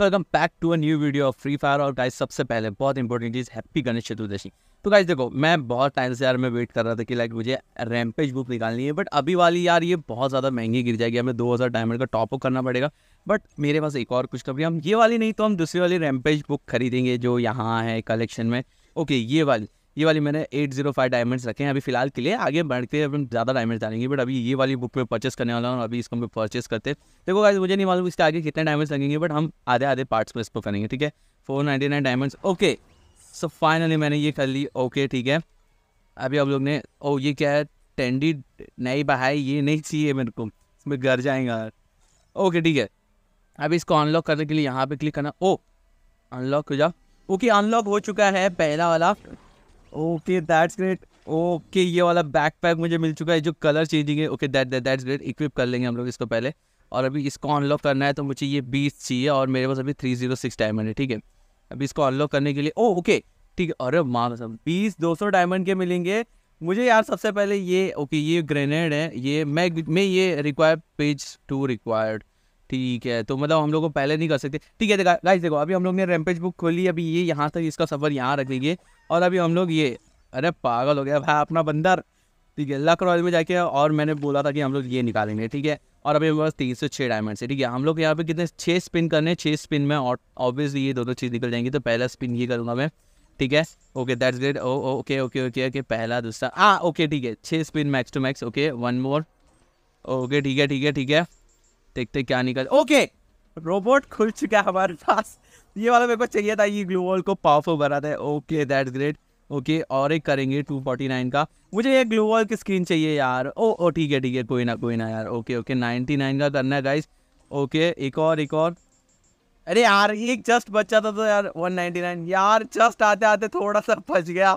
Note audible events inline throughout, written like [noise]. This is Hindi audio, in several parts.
Welcome back to a new video of Free Fire और गाइस सबसे पहले बहुत इंपॉर्टेंट चीज़ हैप्पी गणेश चतुर्दशी तो गाइस देखो मैं बहुत टाइम से यार मैं वेट कर रहा था कि लाइक मुझे रैमपेज बुक निकालनी है बट अभी वाली यार ये बहुत ज़्यादा महंगी गिर जाएगी हमें 2000 डायमंड का टॉपअप करना पड़ेगा बट मेरे पास एक और कुछ कभी हम ये वाली नहीं तो हम दूसरी वाली रैमपेज बुक खरीदेंगे जो यहाँ है कलेक्शन में ओके ये वाली ये वाली मैंने एट जीरो फाइव डायमंड्स रखे हैं अभी फिलहाल के लिए आगे बढ़ते हैं ज़्यादा डायमंड्स डालेंगे बट अभी ये वाली बुक में परचेस करने वाला हूँ अभी इसको हम परचेस करते हैं देखो गाइज मुझे नहीं मालूम इसके आगे कितने डायमंड्स लगेंगे बट हम आधे आधे पार्ट्स पर इसको करेंगे ठीक है four ninety nine diamonds okay so finally मैंने ये कर ली ओके ठीक है अभी आप लोग ने ओ ये क्या है टेंडी नहीं बहाई ये नहीं चाहिए मेरे को इसमें घर जाएंगा ओके ठीक है अब इसको अनलॉक करने के लिए यहाँ पे क्लिक करना ओ अनलॉक हो जाओ ओके अनलॉक हो चुका है पहला वाला ओके दैट्स ग्रेट ओके ये वाला बैक पैक मुझे मिल चुका है जो कलर चेंजिंग है okay that that's great equip कर लेंगे हम लोग इसको पहले और अभी इसको अनलॉक करना है तो मुझे ये बीस चाहिए और मेरे पास अभी थ्री जीरो सिक्स डायमंड है ठीक है अभी इसको अनलॉक करने के लिए ओ oh, ओके ठीक है अरे माँ सब बीस दो सौ डायमंड के मिलेंगे मुझे यार सबसे पहले ये ओके ये ग्रेनेड है ये मैं मैं ये रिक्वायर्ड पेज टू रिक्वायर्ड ठीक है तो मतलब हम लोग को पहले नहीं कर सकते ठीक है देखा गाइस देखो अभी हम लोग ने रेमपेज बुक खोली अभी ये यहाँ तक इसका सफ़र यहाँ रख लीजिए और अभी हम लोग ये अरे पागल हो गया भाई अपना बंदर ठीक है लक रॉयल में जाके और मैंने बोला था कि हम लोग ये निकालेंगे ठीक है और अभी हमारे पास तीन से छः डायमंड है ठीक है हम लोग यहाँ पे कितने छः स्पिन करने हैं छः स्पिन में और ऑब्वियसली ये दोनों चीज़ निकल जाएंगी तो पहला स्पिन ये करूँगा मैं ठीक है okay that's great oh okay okay okay okay पहला दूसरा हाँ ओके ठीक है छः spin max to max okay one more okay ठीक है ठीक है ठीक है देखते क्या निकल ओके रोबोट खुल चुका है हमारे पास ये वाला मेरे को चाहिए था ये ग्लू वॉल को पावरफुल बना दे ओके दैट ग्रेट ओके और एक करेंगे 249 का मुझे ये ग्लू वॉल की स्क्रीन चाहिए यार ओ ओ ठीक है ठीक है कोई ना कोई ना यार ओके ओके 99 का करना है गाइस ओके एक और एक और अरे यार एक जस्ट बचा था तो यार 199 यार जस्ट आते आते थोड़ा सा फंस गया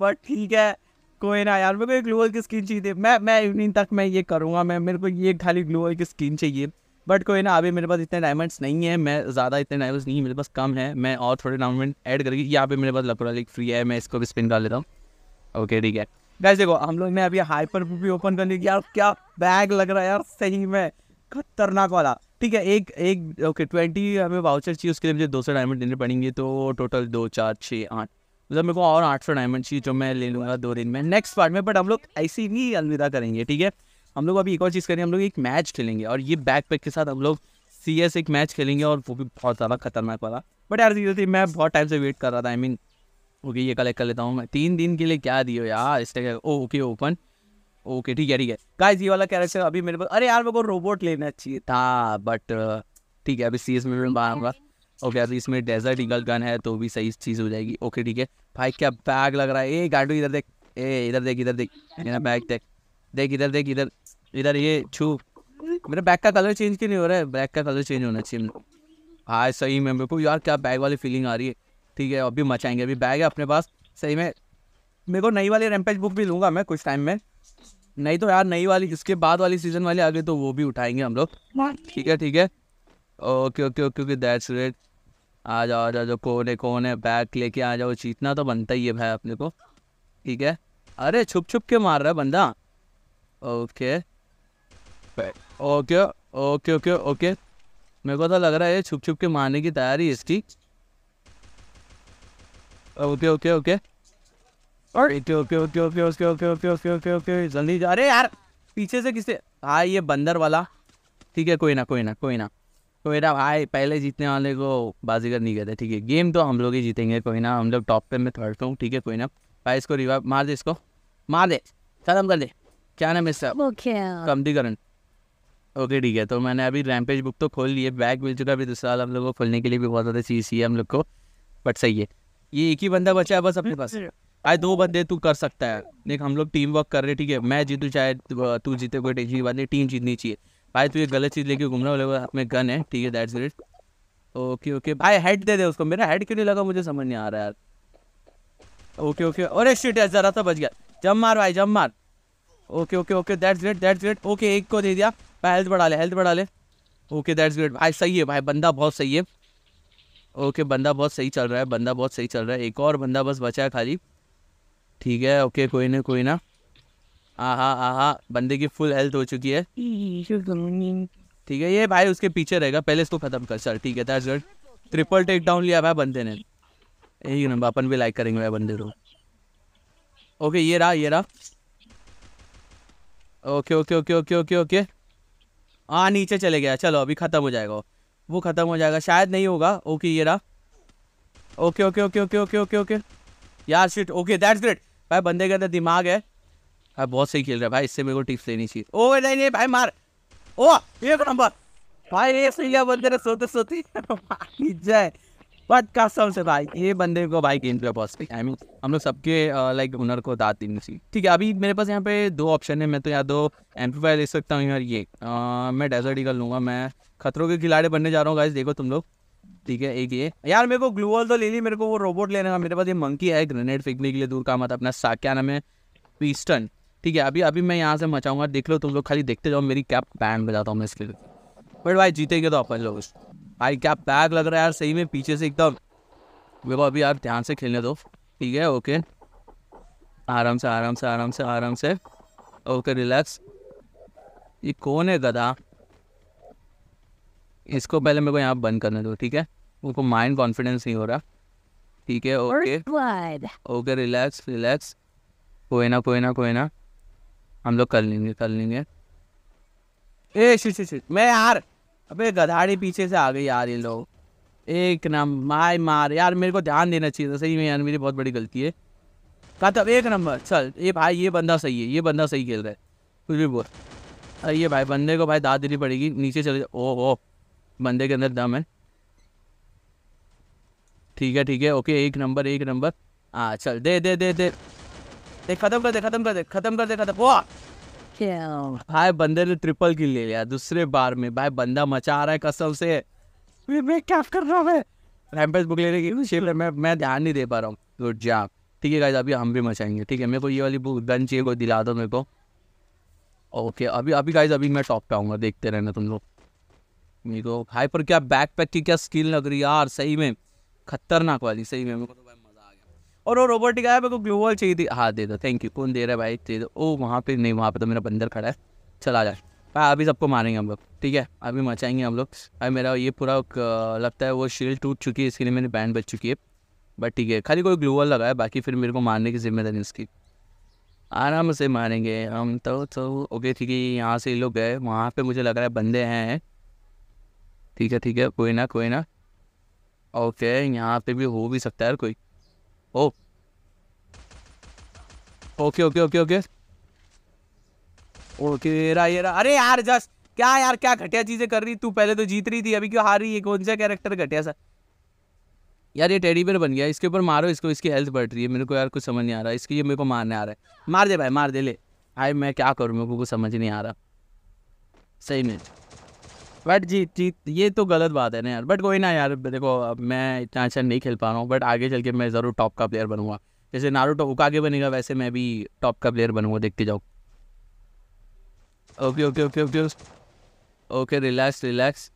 बट ठीक है कोई ना यार मेरे को एक ग्लोअल की स्किन चाहिए मैं मैं इवनिंग तक मैं ये करूँगा मैं मेरे को ये खाली ग्लोअल की स्किन चाहिए बट कोई ना अभी मेरे पास इतने डायमंड्स नहीं है मैं ज़्यादा इतने डायमंड्स नहीं मेरे पास कम है मैं और थोड़े डायमंड ऐड करके यहाँ पे मेरे पास लकड़ा लिख फ्री है मैं इसको भी स्पिन कर लेता हूँ ओके ठीक है गैस देखो हम लोग ने अभी हाइपर भी ओपन कर लिया यार क्या बैग लग रहा है यार सही में खतरनाक वाला ठीक है एक एक ओके ट्वेंटी हमें वाउचर चाहिए उसके लिए मुझे दो सौ डायमंड देने पड़ेंगे तो टोटल दो चार छः आठ मतलब मेरे को और आठ सौ डायमंड चाहिए जो मैं ले लूँगा दो दिन में नेक्स्ट पार्ट में बट हम लोग ऐसे ही अलविदा करेंगे ठीक है हम लोग अभी एक और चीज़ करेंगे हम लोग एक मैच खेलेंगे और ये बैक पैक के साथ हम लोग सी एस एक मैच खेलेंगे और वो भी बहुत ज़्यादा खतरनाक वाला बट यार धीरे धीरे मैं बहुत टाइम से वेट कर रहा था आई मीन ओके ये कलेक्ट कर लेता हूँ मैं तीन दिन के लिए क्या दियो यार इस टाइम ओके ओपन ओके ठीक है ठीक है गाइस ये वाला कैरेक्टर अभी मेरे पास अरे यार मेरे को रोबोट लेना चाहिए था बट ठीक है अभी सी एस में बाहर आऊँगा ओके अभी इसमें डेजर्ट ईगल गन है तो भी सही चीज़ हो जाएगी ओके ठीक है भाई क्या बैग लग रहा है ए गाडू इधर देख ए इधर देख इधर देख मेरा बैग देख देख इधर देख इधर इधर ये छू मेरा बैग का कलर चेंज क्यों नहीं हो रहा है बैग का कलर चेंज होना चाहिए हाँ सही में मेरे को यार क्या बैग वाली फीलिंग आ रही है ठीक है अभी मचाएंगे अभी बैग है अपने पास सही में मेरे को नई वाली रैमपेज बुक भी लूँगा मैं कुछ टाइम में नहीं तो यार नई वाली इसके बाद वाली सीजन वाली आ गई तो वो भी उठाएंगे हम लोग हाँ। ठीक है ठीक है okay okay okay okay that's great आ जाओ आ जाओ कोने कोने बैग लेके आ जाओ जीतना तो बनता ही है भाई अपने को ठीक है अरे छुप छुप के मार रहा है बंदा okay okay okay okay okay मेरे को तो लग रहा है छुप छुप के मारने की तैयारी इसकी okay okay okay okay okay okay okay okay okay okay okay okay okay जल्दी जा अरे यार पीछे से किसे हाँ ये बंदर वाला ठीक है कोई ना कोई ना कोई ना तो मेरा भाई पहले जीतने वाले को बाजीगर नहीं कहते ठीक है गेम तो हम लोग ही जीतेंगे कोई ना हम लोग टॉप पे मैं थर्ड हूँ ठीक है कोई ना भाई इसको रिवाइव मार दे इसको मार दे खत्म कर दे क्या नाम है इसका कमदीकरण ओके ठीक है तो मैंने अभी रैमपेज बुक तो खोल लिए बैग मिल चुका अभी दूसरा हम लोग को खोलने के लिए भी बहुत ज़्यादा चीज़ है हम लोग को बट सही है ये एक ही बंदा बचा है बस अपने पास आए दो बंदे तू कर सकता है देख हम लोग टीम वर्क कर रहे हैं ठीक है मैं जीतू चाहे तू जीते कोई टेंशन की बात नहीं टीम जीतनी चाहिए भाई तू ये गलत चीज़ लेके घूम रहा बोले आप में गन है ठीक है दैट्स ग्रेट ओके ओके भाई हेड दे दे उसको मेरा हेड क्यों नहीं लगा मुझे समझ नहीं आ रहा यार ओके ओके अरे शिट यार ज़रा सा बच गया जम मार भाई जम मार okay okay okay that's great that's great okay एक को दे दिया भाई हेल्थ बढ़ा ले हेल्थ बढ़ा ले ओके दैट्स ग्रेट भाई सही है भाई बंदा बहुत सही है ओके बंदा बहुत सही चल रहा है बंदा बहुत सही चल रहा है एक और बंदा बस बचा है खाली ठीक है ओके कोई ना कोई ना आहा आहा बंदे की फुल हेल्थ हो चुकी है तो ठीक है ये भाई उसके पीछे रहेगा पहले इसको खत्म कर सर ठीक है that's good triple take down लिया भाई बंदे ने यही नंबर अपन भी लाइक करेंगे भाई बंदे को ओके ये रहा ये रहा okay okay okay okay okay okay हाँ नीचे चले गया चलो अभी ख़त्म हो जाएगा वो ख़त्म हो जाएगा शायद नहीं होगा ओके ये रहा okay okay okay okay okay okay okay यार शिट ओके दैट्स ग्रेट भाई बंदे का तो दिमाग है हाँ बहुत सही खेल रहा है भाई इससे मेरे को टिप्स लेनी चाहिए ओ नहीं नहीं भाई मार ओ एक नंबर भाई ये सही है बंदे ने सोते सोते [laughs] जय बट कसम से भाई ये बंदे को भाई गेम पे बॉस आई मीन हम लोग सबके लाइक हुनर को दाद देनी चाहिए ठीक है अभी मेरे पास यहाँ पे दो ऑप्शन है मैं तो या तो एम्पीफायर ले सकता हूँ यार ये मैं डेजर्ट ईगल कर लूँगा मैं खतरों के खिलाड़ी बनने जा रहा हूँ गाइज देखो तुम लोग ठीक है एक ये यार मेरे को ग्लूअल तो ले ली मेरे को वो रोबोट लेने का मेरे पास ये मंकी है ग्रेनेड फेंकने के लिए दूर काम आता अपना साक्या नाम है पीस्टन ठीक है अभी अभी मैं यहाँ से मचाऊंगा देख लो तुम लोग खाली देखते जाओ मेरी कैप बैंड बजाता हूँ मैं इसके लिए बट भाई जीतेंगे तो अपन लोग भाई क्या पैक लग रहा है यार सही में पीछे से एकदम देखो अभी यार ध्यान से खेलने दो ठीक है ओके आराम से आराम से आराम से आराम से ओके रिलैक्स ये कौन है गधा इसको पहले मेरे को यहाँ बंद करने दो ठीक है उनको माइंड कॉन्फिडेंस नहीं हो रहा ठीक है ओके ओके रिलैक्स रिलैक्स कोई ना कोई ना कोई ना हम लोग कर लेंगे कर लेंगे ए शिट शिट शिट मैं यार अबे गधाड़ी पीछे से आ गई यार ये लोग एक नंबर माय मार यार मेरे को ध्यान देना चाहिए था सही में यार मेरी बहुत बड़ी गलती है कहा तब एक नंबर चल ये भाई ये बंदा सही है ये बंदा सही खेल रहा है कुछ भी बोल अरे ये भाई बंदे को भाई दाद देनी पड़ेगी नीचे चले ओ ओ बंदे के अंदर दम है ठीक है ठीक है ओके एक नंबर एक नंबर हाँ चल दे दे दे दे दे खत्म कर दे खत्म कर दे खत्म कर दे खत्म भाई बंदे ने ट्रिपल किल ले लिया दूसरे बार में भाई बंदा मचा आ रहा है कसम से मैं क्या कर रहा हूँ रैमपेज बुक लेने की शेप मैं मैं ध्यान नहीं दे पा रहा हूँ गुड तो जॉब ठीक है गाइज अभी हम भी मचाएंगे ठीक है मेरे को ये वाली बुक गन चाहिए कोई दिला दो मेरे को ओके अभी अभी गाइज अभी मैं टॉप पे आऊँगा देखते रहना तुम लोग मेरे को हाई पर क्या बैक पैक की क्या स्किल लग रही है यार सही में खतरनाक वाली सही में मेरे को तो और वो रोबोटिक आया मेरे को ग्लू वॉल चाहिए थी हाँ दे दो थैंक यू कौन दे रहा है भाई दे दो ओ वहाँ पर नहीं वहाँ पर तो मेरा बंदर खड़ा है चला जाए भाई हाँ, अभी सबको मारेंगे हम लोग ठीक है अभी मचाएंगे हम लोग भाई मेरा ये पूरा लगता है वो शील्ड टूट चुकी है इसके लिए मेरी बैंड बच चुकी है बट ठीक है खाली कोई ग्लू वॉल लगाया बाकी फिर मेरे को मारने की जिम्मेदारी इसकी आराम से मारेंगे हम तो तो ओके ठीक है यहाँ से लोग गए वहाँ पे मुझे लग रहा है बंदे हैं ठीक है ठीक है कोई ना कोई ना ओके यहाँ पे भी हो भी सकता है कोई oh okay okay okay okay okay ये रहा ये रहा अरे यार जस्ट क्या यार क्या घटिया चीज़ें कर रही तू पहले तो जीत रही थी अभी क्यों हार रही है कौन सा कैरेक्टर घटिया सा यार ये टेडी बेयर बन गया इसके ऊपर मारो इसको इसकी हेल्थ बढ़ रही है मेरे को यार कुछ समझ नहीं आ रहा इसके ये मेरे को मारने आ रहा है मार दे भाई मार दे ले भाई मैं क्या करूँ मेरे को कुछ समझ नहीं आ रहा सही में बट जीत जीत ये तो गलत बात है ना यार बट कोई ना यार देखो अब मैं इतना अच्छा नहीं खेल पा रहा हूँ बट आगे चल के मैं ज़रूर टॉप का प्लेयर बनूंगा जैसे नारुतो उकागे बनेगा वैसे मैं भी टॉप का प्लेयर बनूंगा देखते जाओ okay okay okay okay okay relax relax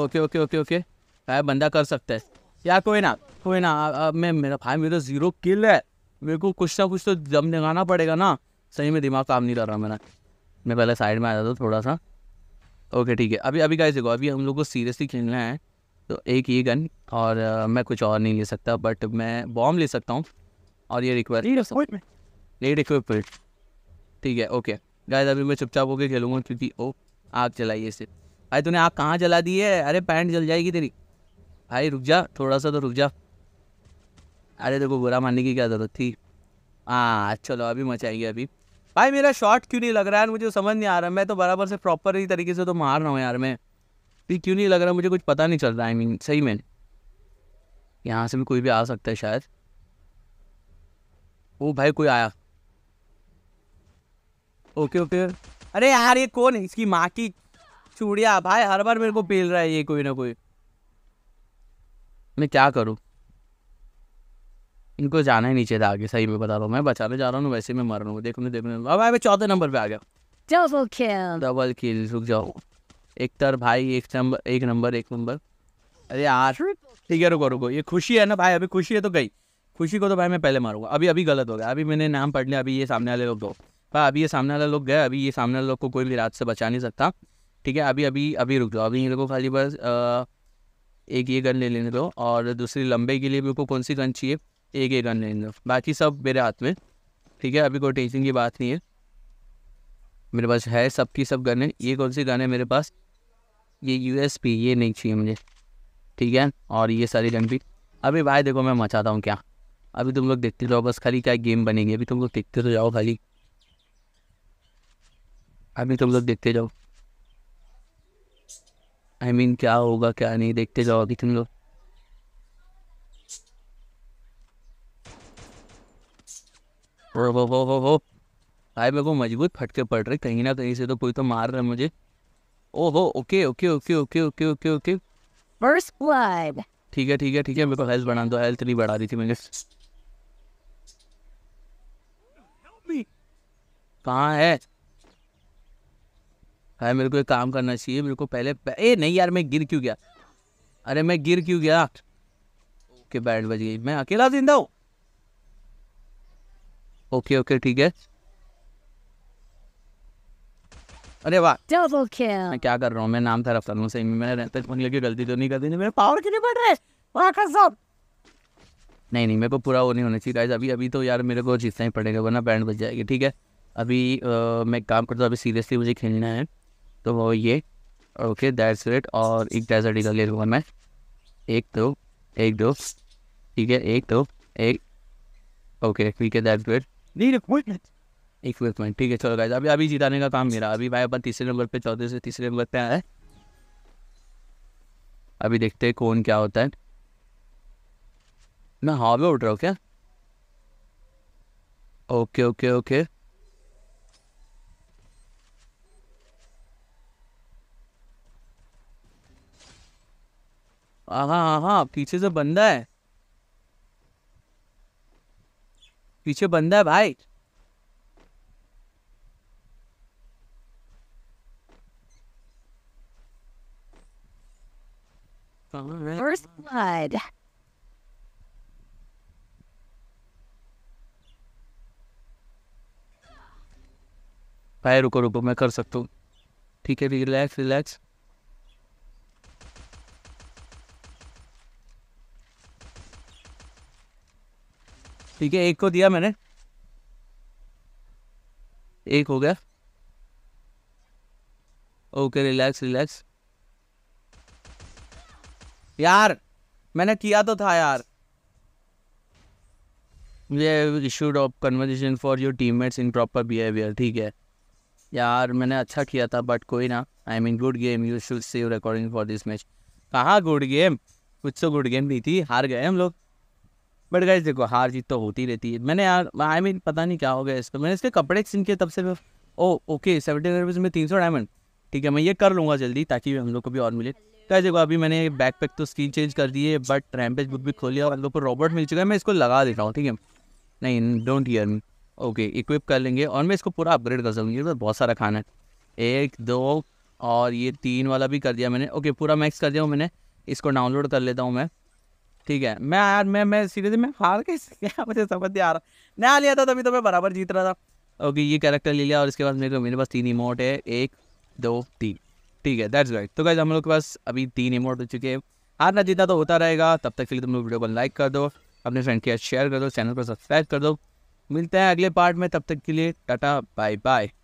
okay okay okay okay यार बंदा कर सकता है यार कोई ना कोई ना अब मैं मेरा भाई मेरा ज़ीरो किल है मेरे को कुछ ना कुछ तो दम लगाना पड़ेगा ना सही में दिमाग काम नहीं कर रहा मेरा मैं पहले साइड में आ जाता थोड़ा सा ओके ठीक है अभी अभी कैसे देखो अभी हम लोग को सीरियसली खेलना है तो एक ये गन और आ, मैं कुछ और नहीं ले सकता बट मैं बॉम्ब ले सकता हूँ और ये रिक्वायर लेट इक्विपमेंट ठीक है ओके गाय अभी मैं चुपचाप होकर खेलूँगा क्योंकि ओ oh, आग चलाइए इसे भाई तूने आग कहाँ जला दी है अरे पैंट जल जाएगी तेरी भाई रुक जा थोड़ा सा तो रुक जा अरे देखो बुरा मानने की क्या ज़रूरत थी हाँ चलो अभी मचाएंगे अभी भाई मेरा शॉट क्यों नहीं लग रहा है मुझे समझ नहीं आ रहा मैं तो बराबर से प्रॉपर ही तरीके से तो मार रहा हूँ यार मैं भी क्यों नहीं लग रहा मुझे कुछ पता नहीं चल रहा आई मीन सही में यहाँ से भी कोई भी आ सकता है शायद ओ भाई कोई आया ओके ओके अरे यार ये कौन है इसकी माँ की चूड़िया भाई हर बार मेरे को पेल रहा है ये कोई ना कोई मैं क्या करूँ इनको जाना है नीचे चाहिए आगे सही में बता रहा हूँ मैं बचाने जा रहा हूँ वैसे मैं मर रहा हूँ देखने देखने अब भाई मैं चौथे नंबर पे आ गया डबल किल डबल किल रुक जाओ एक तर भाई एक नंबर एक नंबर एक नंबर अरे यार ठीक है रुको रुको ये खुशी है ना भाई अभी खुशी है तो गई खुशी को तो भाई मैं पहले मारूंगा अभी अभी गलत हो गया अभी मैंने नाम पढ़ लिया अभी ये सामने वाले लोग दो भाई अभी ये सामने वाले लोग गए अभी ये सामने वाले लोग को कोई भी रात से बचा नहीं सकता ठीक है अभी अभी अभी रुक जाओ अभी इन लोगों को खाली बस एक ये गन ले लेने दो और दूसरी लंबे के लिए भी को कौन सी गन चाहिए एक ये गन लेने दो बाकी सब मेरे हाथ में ठीक है अभी कोई टेंशन की बात नहीं है मेरे पास है सबकी सब गन है ये कौन सी गन है मेरे पास ये पी ये नहीं चाहिए मुझे ठीक है और ये सारी कंट्री अभी भाई देखो मैं मचाता हूँ क्या अभी तुम लोग देखते जाओ बस खाली क्या गेम बनेगी अभी तुम लोग देखते तो जाओ खाली अभी तुम लोग देखते जाओ आई I मीन mean, क्या होगा क्या नहीं देखते जाओ अभी तुम लोग वो वो वो वो भाई मेरे को मजबूत फटके पड़ रहे कहीं ना कहीं से तो कोई तो मार रहा है मुझे ओहो okay okay okay okay okay okay okay first blood ठीक है ठीक है ठीक है मेरे को हेल्थ बढ़ा दो हेल्थ नहीं बढ़ा रही थी मैंने कहाँ है अरे मेरे को एक काम करना चाहिए मेरे को पहले प... ए नहीं यार मैं गिर क्यों गया अरे मैं गिर क्यों गया ओके बैंड बज गई मैं अकेला जिंदा हूँ ओके ओके ठीक है अरे वाह डबल किल मैं क्या कर रहा हूँ मैं नाम था रफ्तार से हूँ सही में मैंने रहते फोन की गलती तो नहीं कर दी मेरे पावर के लिए बढ़ रहे वाह कसम नहीं नहीं मेरे को पूरा वो नहीं होना चाहिए गाइस अभी अभी तो यार मेरे को जीतना ही पड़ेगा वरना बैंड बच जाएगी ठीक है अभी आ, मैं काम करता हूँ अभी सीरियसली मुझे खेलना है तो वो ये ओके दैट्स इट और एक डेजर्ट निकल ले लूँगा मैं एक दो एक दो ठीक है एक दो एक ओके ठीक है दैट्स इट नीड रेट नहीं इक्विपमेंट ठीक है चलो गाइज अभी अभी जिताने का काम मेरा अभी भाई अपन तीसरे नंबर पे चौथे से तीसरे नंबर पे आया है अभी देखते हैं कौन क्या होता है मैं हाँ भी उठ रहा हूँ क्या ओके ओके ओके हाँ, हाँ हाँ हाँ पीछे से बंदा है पीछे बंदा है भाई First blood. भाई रुको रुको मैं कर सकता हूँ ठीक है रिलैक्स रिलैक्स ठीक है एक को दिया मैंने एक हो गया ओके रिलैक्स रिलैक्स यार मैंने किया तो था यार ये issued of conversation for your mates in proper behaviour ठीक है यार मैंने अच्छा किया था बट कोई ना I mean good game you should save recording for this match कहाँ गुड गेम कुछ तो गुड गेम नहीं थी हार गए हम लोग बट गए देखो हार जीत तो होती रहती है मैंने यार आई मीन पता नहीं क्या हो गया इसको मैंने इसके कपड़े सीन किए तब से ओ ओके सेवेंटी रुपीज़ में तीन सौ डायमंड ठीक है मैं ये कर लूँगा जल्दी ताकि हम लोग को भी और मिले तो देखो अभी मैंने बैक पैक तो स्क्रीन चेंज कर दी है बट रैमपेज बुक भी खोलिया और ऊपर रॉबर्ट मिल चुका है मैं इसको लगा देता हूँ ठीक है नहीं don't hear me okay equip कर लेंगे और मैं इसको पूरा अपग्रेड कर सकूँगी तो बहुत सारा खाना है एक दो और ये तीन वाला भी कर दिया मैंने ओके पूरा मैक्स कर दिया हूँ मैंने इसको डाउनलोड कर लेता हूँ मैं ठीक है मैं यार मैं मैं सीरियसली मैं हार के [laughs] मुझे समझ नहीं आ रहा नया लिया था तभी तो मैं बराबर जीत रहा था ओके ये कैरेक्टर ले लिया और इसके बाद मेरे को मेरे पास तीन इमोट है एक दो तीन ठीक है दैट्स राइट तो गाइज हम लोग के पास अभी तीन इमोट हो चुके हैं हारना जीता तो होता रहेगा तब तक के लिए तुम लोग वीडियो को लाइक कर दो अपने फ्रेंड के साथ शेयर कर दो चैनल को सब्सक्राइब कर दो मिलते हैं अगले पार्ट में तब तक के लिए टाटा बाय बाय